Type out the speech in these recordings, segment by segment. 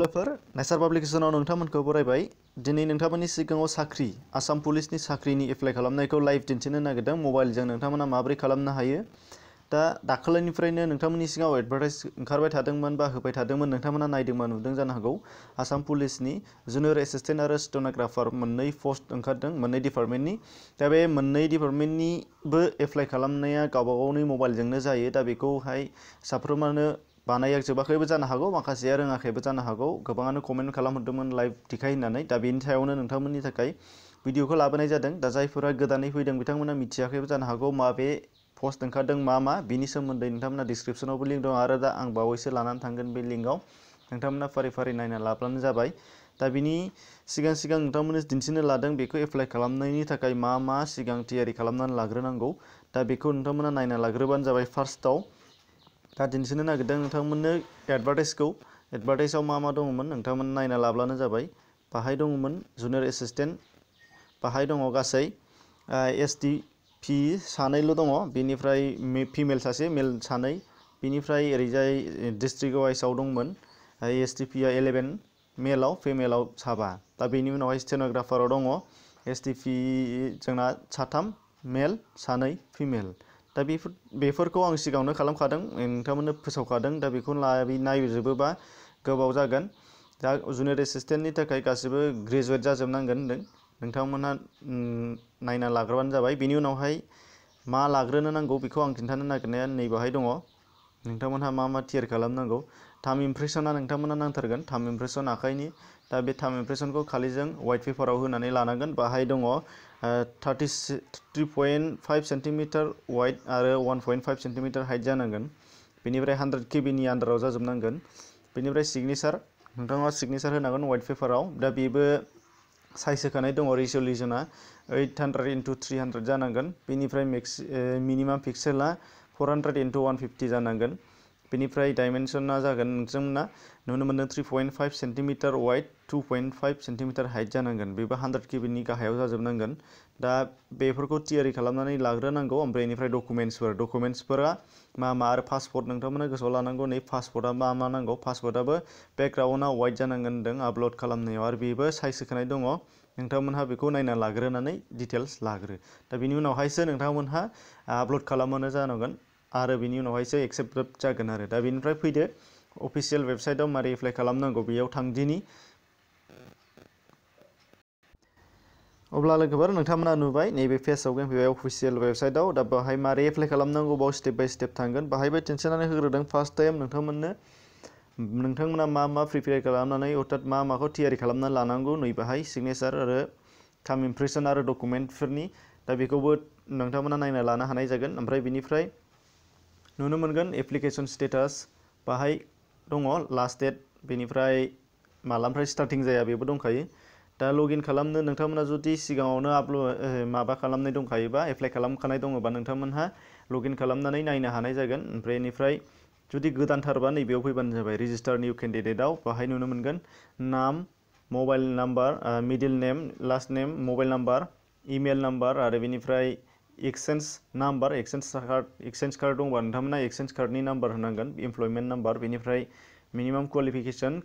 लोगोफोर नायसार पाब्लिकेसनाव नोंथांमोनखौ बरायबाय दिनै नोंथांमोननि सिगाङाव साख्रि आसाम पुलिसनि साख्रिनि एप्लाइ खालामनायखौ लाइभ दिन्थिनो नागिरदों मबाइलजों नोंथांमोना माबोरै खालामनो हायो दा दाखालिनिफ्रायनो नोंथांमोननि सिगाङाव एडभार्टाइज ओंखारबाय थादोंमोन बा होबाय थादोंमोन नोंथांमोना नायदोंबा नुदों जानो हागौ आसाम पुलिसनि जुनियर एसिस्टेन्ट आरो स्टनग्राफार मोननै पस्ट ओंखारदों मोननै डिपार्टमेन्टनि दा बे मोननै डिपार्टमेन्टनिबो एप्लाइ खालामनाया गावबा गावनि मबाइलजोंनो जायो दा बेखौहाय साफ्रोमानो banyak coba kebetulan hago, maka share nggak kebetulan hago, kebangannya komen kalau mau teman live dikai nanti, tapi ini saya orang yang nonton ini terkait video kalau apa nih jadeng, dasar itu orang gak nih video yang bintang mana mici kebetulan hago, maaf post dengan kadang mama, bini semua dari nonton description aku link dong, ada da ang bawa isi lanan tanggan beli linggau, nonton mana fari fari nanya laporan nih jadi, tapi ini sigang sigang nonton mana di sini ladang beko efek kalau nih ini terkait mama sigang tiari kalau nih lagu nanggau, tapi kau nonton mana nanya lagu ban jadi first tau. दा दिन्थिनो नागिरदों नोंथांमोननो एडभार्टाइसखौ एडभार्टाइसआव मा मा दङमोन नोंथांमोन नायना लाब्लानो जाबाय बाहाय दङमोन जुनियर एसिस्टेन्ट बाहाय दङ गासै एस डि पि सानैल' दङ बेनिफ्राय फिमेल सासे मेल सानै बेनिफ्राय ओरैजाय डिस्ट्रिक्ट वाइसआव दंमोन एस डि पिआ इलेभेन मेलाव फिमेलाव साबा दा बेनि उनावहाय स्टेन'ग्राफाराव दङ एस डि पि जोंना साथाम मेल सानै फिमेल दा बेफोर बेफोरखौ आं सिगाङावनो खालामखादों नोंथांमोननो फोसावखादों दा बेखौ नायजोबोबा गोबाव जागोन दा जुनियर एसिसटेन्टनि थाखाय गासिबो ग्रेजुवेट जाजोबनांगोन होन्दों नोंथांमोनहा नायना लाग्रोबानो जाबाय बेनि उनावहाय मा लाग्रोनो नांगौ बेखौ आं खिन्थानो नागिरनाया नै बाहाय दङ नोंथांमोनहा मा मा थियारि खालामनांगौ थाम इम्प्रेसना नोंथांमोनहा नांथारगोन थाम इम्प्रेसन आखाइनि दा बे थाम इम्प्रेसनखौ खालि जों वाइट पेपाराव होनानै लानांगोन बाहाय दङ थार्टि थ्रि सेन्टिमिटार वाइट आरो one point five centimetre height जानांगोन बेनिफ्राय हान्ड्रेड केबिनि आन्डाराव जाजोबनांगोन बेनिफ्राय सिगनेसार नोंथाङा सिगनेसार होनांगोन वाइट पेपाराव दा बेबो साइज होखानाय दङ रिजलिउसना eight hundred into three hundred जानांगोन बेनिफ्राय मेक्स मिनिमाम पिक्सेला फर हान्ड्रेड इन्टु वान जानांगोन बेनिफ्राय डाइमेनसना जागोन नोंथांमोना नुनो मोन्दों three point five centimetre wide two point five centimetre height जानांगोन बेबो हान्ड्रेड केबिनि गाहायाव जाजोबनांगोन दा बेफोरखौ थियारि खालामनानै लाग्रोनांगौ ओमफ्राय बेनिफ्राय डकुमेन्ट्सफोर डकुमेन्ट्सफोरा मा मा आरो पासपर्ट नोंथांमोना गोसोआव लानांगौ नै पासपर्टआ मा मा नांगौ पासपर्टआबो बेकग्राउन्डआ वाइट जानांगोन होन्दों आपल'ड खालामनायाव आरो बेबो साइज होखानाय दङ नोंथांमोनहा बेखौ नायना लाग्रोनानै डिटेल्स लाग्रो दा बेनि उनावहायसो नोंथांमोनहा आपल'ड खालामबानो जानांगोन आरो बिनि उनावहायसो एक्सेप्ट जागोन आरो दा बेनिफ्राय फैदो अफिसियेल वेबसाइटआव मारै एप्लाइ खालामनांगौ बेयाव थांदिनि अब्ला लोगोफोर नोंथांमोना नुबाय नैबे पेजआव फैबाय अफिसियेल वेबसाइटआव दा बेवहाय मारै एप्लाइ खालामनांगौ बाव स्टेप बाय स्टेप थांगोन बाहायबो टेनसनानै होग्रोदों फार्स्ट टाइम नोंथांमोननो नोंथांमोना मा मा प्रिपेयर खालामनानै अर्थात मा माखौ थियारि खालामना लानांगौ नै बाहाय सिगनेचार आरो थाम इमप्रेसन आरो डकुमेन्टफोरनि दा बेखौबो नोंथांमोना नायना लानो हानाय जागोन ओमफ्राय बिनिफ्राय नुनो मोनगोन एप्लिकेसन स्टेटास बाहाय दङ लास्ट डेट बेनिफ्राय मालानिफ्राय स्टार्टिं जाया बेबो दंखायो दा लगइन खालामनो नोंथांमोना जुदि सिगाङावनो आपलोड माबा खालामनाय दंखायोबा एप्लाइ खालामखानाय दङबा नोंथांमोनहा लगइन खालामनानै नायनो हानाय जागोन ओमफ्राय बेनिफ्राय जुदि गोदानथारबा बेयाव फैबानो जाबाय रेजिस्टार निउ केन्डिडेटआव बाहाय नुनो मोनगोन name mobile number middle name last name mobile number email number आरो बेनिफ्राय exchange number exchange card exchange card दंबा नोंथांमोना कार्ड कार्डनि नाम्बार होनांगोन इमप्लयमेन्ट नाम्बार बेनिफ्राय मिनिमाम क्वालिफिकेशन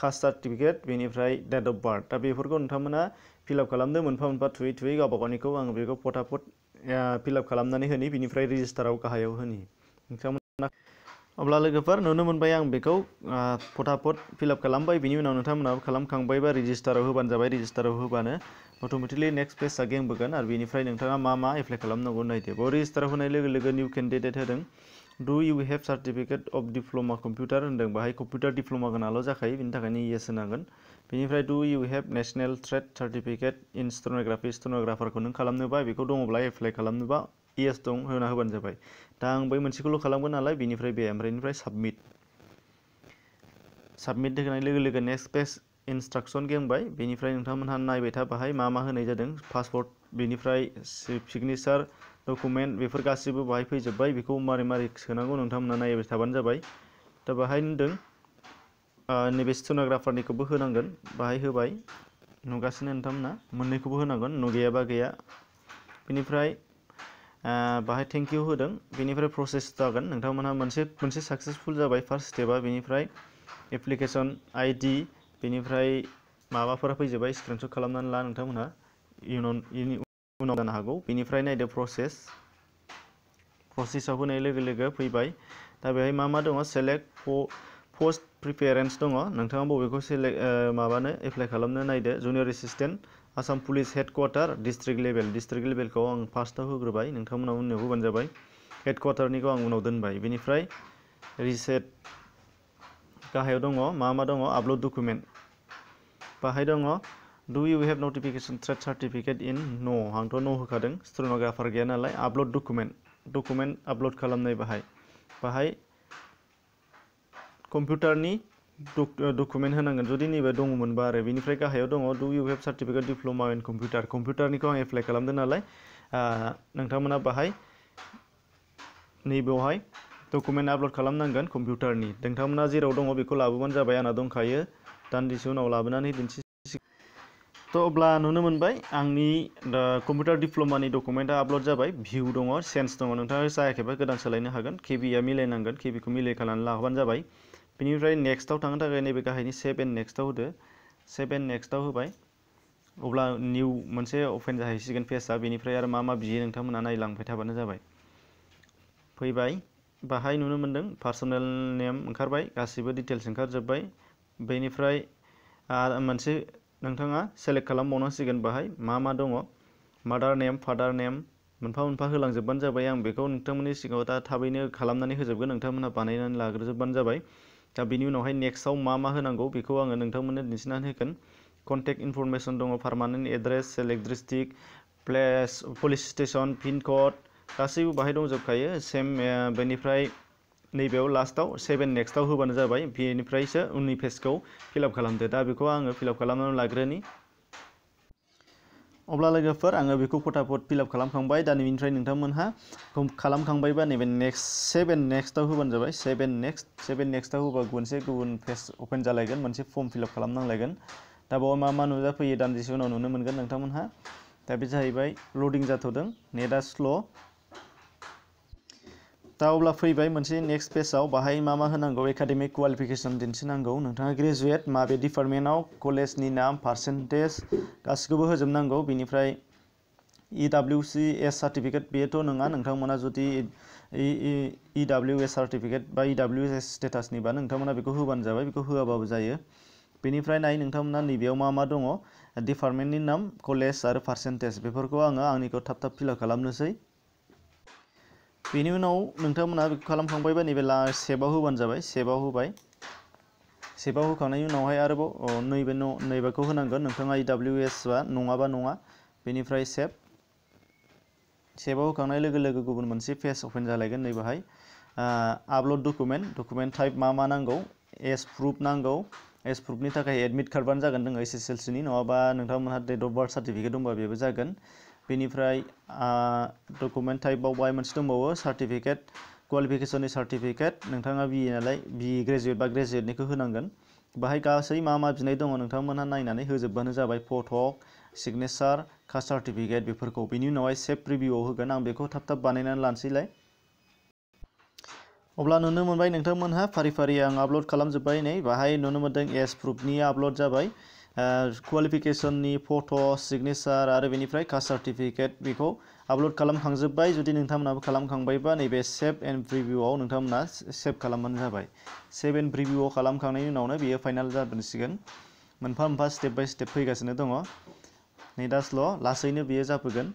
कास्ट सार्टिफिकेट बेनिफ्राय डेट अफ बार्थ दा बेफोरखौ नोंथांमोना फिलआप खालामदो मोनफा मोनफा थुयै थुयै गावबा गावनिखौ बेखौ फटाफट फिलआप खालामनानै होनि बेनिफ्राय रेजिस्टाराव गाहायाव होनि अब्ला लोगोफोर नुनो मोनबाय आं बेखौ फटाफट फिलआप खालामबाय बिनि उनाव नोंथांमोनाबो खालामखांबाय रेजिस्टाराव होबानो जाबाय रेजिस्टाराव होबानो अट'मेटिकलि नेक्स्ट पेज गें बोगोन आरो बेनिफ्राय नोंथाङा मा मा एप्लाइ खालामनांगौ नायदो बेयाव रेजिस्टार होनाय लोगो लोगो new candidate do you have certificate of diploma computer होन्दों बाहाय कम्पिउटार डिप्ल'मा गोनाल' जाखायो बेनि थाखायनो yes do you have national trade certificate in stenography स्टन'ग्राफारखौ को खालामनोबा बेखौ दङब्ला एप्लाइ खालामनोबा इएस दं होना होबानो दा आं नालाय बेनिफ्राय बे ओमफ्राय बेनिफ्राय साबमिट साबमिट होनाय नेक्स्ट पेज इन्सट्राकसन गेंबाय बेनिफ्राय नोंथांमोनहा नायबाय था बाहाय मा मा होनाय जादों पासपर्ट बेनिफ्राय सिगनेसार डकुमेन्ट बेफोर गासैबो बाहाय फैजोब्बाय बेखौ मारै मारै सोनांगौ नोंथांमोनहा नायबाय थाबानो जाबाय दा बाहाय होनदों नैबे सन'ग्राफारनिखौबो होनांगोन बाहाय होबाय नुगासिनो नोंथांमोना मोननैखौबो होनांगोन नुगैयाबा गैया बेनिफ्राय बाहाय थेंक इउ होदों बेनिफ्राय प्रसेस जागोन नोंथांमोनहा मोनसे मोनसे साक्सेसफुल जाबाय फार्स्ट स्टेपा बेनिफ्राय एप्लिकेसन आइडि बेनिफ्राय माबाफोरा फैजोब्बाय स्क्रिनशट खालामनानै ला नोंथांमोनहा इयुनाव उनाव जानो हागौ बेनिफ्राय नायदो प्रसेस प्रसेसआव होनाय लोगो लोगो फैबाय दा बेहाय मा मा दङ सेलेक्ट पस्ट प्रिपेरेन्स दङ नोंथाङा बबेखौ सेलेक्ट माबानो एप्लाइ खालामनो नायदो junior assistant Assam police headquarter district level district लेभेलखौ आं फार्स्टआव होग्रोबाय नोंथांमोनहा उनाव होबानो जाबाय हेडक्वार्टारनिखौ आं उनाव दोनबाय बेनिफ्राय रिसेट गाहायाव दङ मा मा दङ आपल'ड डकुमेन्ट बाहाय दङ do you have notification trade certificate in नो आंथ' नो होखादों स्टेन'ग्राफार गैया नालाय आपल'ड डकुमेन्ट डकुमेन्ट आपल'ड खालामनाय बाहाय बाहाय कम्पिउटारनि डकुमेन्ट होनांगोन जुदि नैबे दङमोनबा आरो बेनिफ्राय गाहायाव दङ do you have certificate diploma in computer कम्पिउटारनिखौ आं एप्लाइ खालामदों नालाय नोंथांमोना बाहाय नैबेवहाय डकुमेन्ट आपल'ड खालामनांगोन कम्पिउटारनि नोंथांमोना जेराव दङ बेखौ लाबोबानो जाबाय आंना दंखायो दान्दिसे उनाव लाबोनानै दिन्थिसिगोन तो अब्ला नुनो मोनबाय आंनि कम्पिउटार डिप्ल'मानि डकुमेन्टआ आपल'ड जाबाय भिउ दङ सेन्स दङ नोंथाङा जायाखैबा गोदान सोलायनो हागोन केबिआ मिलायनांगोन केबिखौ मिलाय खालामनानै लाहोबानो जाबाय बेनिफ्राय नेक्स्टआव थांनो थाखाय नैबे गाहायनि सेभ एन्ड नेक्स्टआव होदो सेभ एन्ड नेक्स्टआव होबाय अब्ला निउ मोनसे अपेन जाहैसिगोन पेजआ बेनिफ्राय आरो मा मा बियो नोंथांमोना नायलांबाय थाबानो जाबाय फैबाय बाहाय नुनो मोन्दों पार्सनेल नेम ओंखारबाय गासिबो डिटेल्स ओंखारजोब्बाय बेनिफ्राय मोनसे नोंथाङा सेलेक्ट खालामबावनांसिगोन बाहाय मा मा दङ मादार नेम फादार नेम मोनफा मोनफा होलांजोबबानो जाबाय आं बेखौ नोंथांमोननि सिगाङाव दा थाबैनो खालामनानै होजोबगोन नोंथांमोनहा बानायनानै लाग्रोजोबबानो जाबाय दा बिनि उनावहाय नेक्स्टआव मा मा होनांगौ बेखौ आङो नोंथांमोननो दिन्थिनानै होगोन कन्टेक्ट इनफरमेसन दङ permanent address select district place police station pin code गासैबो बाहाय दंजोबखायो सेम बेनिफ्राय नैबे लास्टआव सेभेन नेक्स्टआव होबानो जाबाय बेनिफ्रायसो उननि फेसखौ फिलआप खालामदो दा बेखौ आङो फिलआप खालामनानै लाग्रोनि अब्ला लोगोफोर आङो बेखौ फटाफट फिलआप खालामखांबाय दा नैबेनिफ्राय नोंथांमोनहा खालामखांबायबा नैबे नेक्स्ट सेभेन नेक्स्टआव होबानो जाबाय सेभेन नेक्स्ट सेभेन नेक्स्टआव होबा मोनसे गुबुन फेस अपेन जालायगोन मोनसे फर्म फिलआप खालामनांलायगोन दा बेयाव मा मा नुजाफैयो दान्दिसे उनाव नुनो मोनगोन नोंथांमोनहा दा बे जाहैबाय लडिं जाथ'दों नेटआ स्ल' दा मोनसे नेक्स्ट पेजाव बाहाय मा मा होनांगौ एकाडेमिक क्वालिफिकेसन दिन्थिनांगौ नोंथाङा ग्रेजुवेट माबे डिपार्टमेन्टआव कलेजनि नाम पार्सेन्टेज गासिखौबो होजोबनांगौ बिनिफ्राय इ W C S certificate Beth' नङा नोंथांमोना जुदि इ डाब्लिउ एस सार्टिफिकेट बा इ डाब्लिउ एस स्टेटासनिबा नोंथांमोना बेखौ होबानो जाबाय बेखौ होआबाबो जायो बेनिफ्राय नाय नोंथांमोना नैबेयाव मा मा दङ डिपार्टमेन्टनि नाम कलेज आरो पार्सेन्टेज बेफोरखौ आङो आंनिखौ थाब थाब फिलआप खालामनोसै बेनि उनाव नोंथांमोना बेखौ खालामखांबायबा नैबे ला सेबाव होबानो जाबाय सेबाव होबाय सेबाव होखांनायनि उनावहाय आरोबाव नैबे नैबेखौ होनांगोन नोंथाङा इ डाब्लिउ एस बा नङाबा नङा बेनिफ्राय सेभ सेबाव होखांनाय लोगो लोगो गुबुन मोनसे पेज अपेन जालायगोन नै आपल'ड डकुमेन्ट डकुमेन्ट टाइप मा मा नांगौ एस प्रुफ नांगौ एस प्रुफनि थाखाय एडमिट कार्डबानो जागोन नोङो एस एस एल नि नङाबा नोंथांमोनहा डेट अफ बार्थ सार्टिफिकेट दंबा बेबो जागोन बेनिफ्राय डकुमेंट टाइप बाय मोनसे दंबावो सार्टिफिकेट क्वालिफिकेशन सार्टिफिकेट नोंथाङा बि ए नालाय बि ग्रेजुएट ग्रेजुवेट बा ग्रेजुवेटनिखौ होनांगोन बाहाय गासै मा मा बिनाय दङ नोंथांमोनहा नायनानै होजोबबानो जाबाय फट' सिगनेचार कास्ट सार्टिफिकेट बेफोरखौ बेनि उनावहाय सेफ रिभिउआव होगोन आं बेखौ थाब थाब बानायनानै लानोसैलाय अब्ला नुनो मोनबाय नोंथांमोनहा फारि फारि आं आपल'ड खालामजोब्बाय नै बाहाय नुनो मोनदों एस प्रुफनि आपल'ड जाबाय कुवालिफिकेसननि फट' सिगनेसार आरो बेनिफ्राय कास्ट सार्टिफिकेट बेखौ आपल'ड खालामखांजोब्बाय जुदि नोंथांमोनाबो खालामखांबायबा नैबे सेभ एन्ड प्रिभिउआव नोंथांमोना सेभ खालामबानो जाबाय सेभ एन्ड प्रिभिउआव खालामखांनायनि उनावनो बेयो फाइनाल जाबोसिगोन मोनफा मोनफा स्टेप बाय स्टेप फैगासिनो दङ नै दासल' लासैनो बेयो जाबोगोन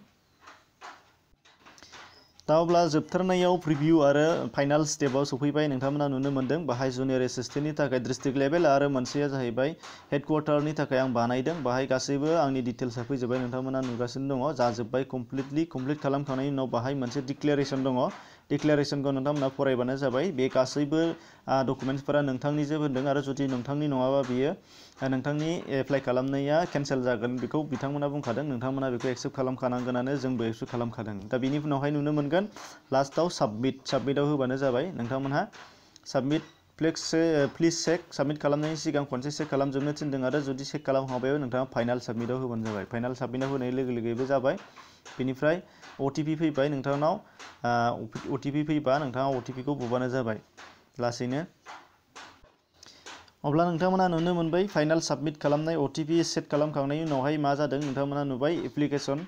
दा अब्ला जोबथारनायाव प्रिभिउ आरो फाइनाल स्टेपआव सफैबाय नोंथांमोना नुनो मोन्दों बाहाय जुनियर एसिस्टेन्टनि थाखाय डिस्ट्रिक्ट लेभेल आरो मोनसेया जाहैबाय हेड क्वार्टारनि थाखाय आं बानायदों बाहाय गासैबो आंनि डिटेल्सआ फैजोब्बाय नोंथांमोना नुगासिनो दङ जाजोब्बाय कमप्लिटलि कमप्लिट खालामखांनायनि उनाव बाहाय मोनसे डिक्लेरेसन दङ डिक्लारेसनखौ को फरायबानो जाबाय बे गासैबो डकुमेन्ट्सफोरा नोंथांनिजोब होन्दों आरो जुदि नोंथांनि नङाबा बियो नोंथांनि एप्लाइ खालामनाया केन्सेल जागोन बेखौ बिथांमोना बुंखादों नोंथांमोना बेखौ एक्सेप्ट खालामखानांगोनानो जोंबो accept flex please check submit खालामनायनि सिगां खनसे चेक खालामजोबनो थिनदों आरो जुदि चेक खालामखांबायबो नोंथाङा फाइनाल साबमिटआव होबानो जाबाय फाइनाल साबमिटआव होनाय लोगो लोगोबो जाबाय बेनिफ्राय अ टि पि फैबाय नोंथांनाव अ फैबा नोंथाङा अ खौ बुबानो जाबाय लासैनो अब्ला नोंथांमोना नुनो मोनबाय फाइनाल सबमिट खालामनाय अ टि सेट खालामखांनायनि उनावहाय मा जादों नोंथांमोना नुबाय एप्लिकेसन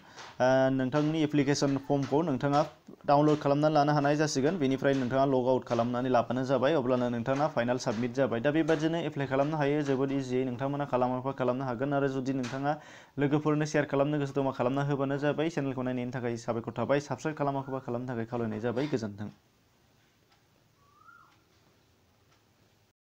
नोंथांनि एप्लिकेसन फर्मखौ नोंथाङा डाउनल'ड खालामनानै लानो हानाय जासिगोन बेनिफ्राय नोंथाङा लग आउट खालामनानै लाबानो जाबाय अब्लानो नोंथाङा फाइनाल सबमिट जाबाय दा बेबादिनो एप्लाइ खालामनो हायो जोबोद इजियै नोंथांमोना खालामाबा खालामनो हागोन आरो जुदि नोंथाङा लोगोफोरनो सेयार खालामनो गोसो दंबा खालामना होबानो जाबाय चेनेलखौ नायनायनि थाखाय साबायखर थाबाय साबस्क्राइब खालामाखैबा खालामनो थाखाय खावलायनाय जाबाय गोजोन्थों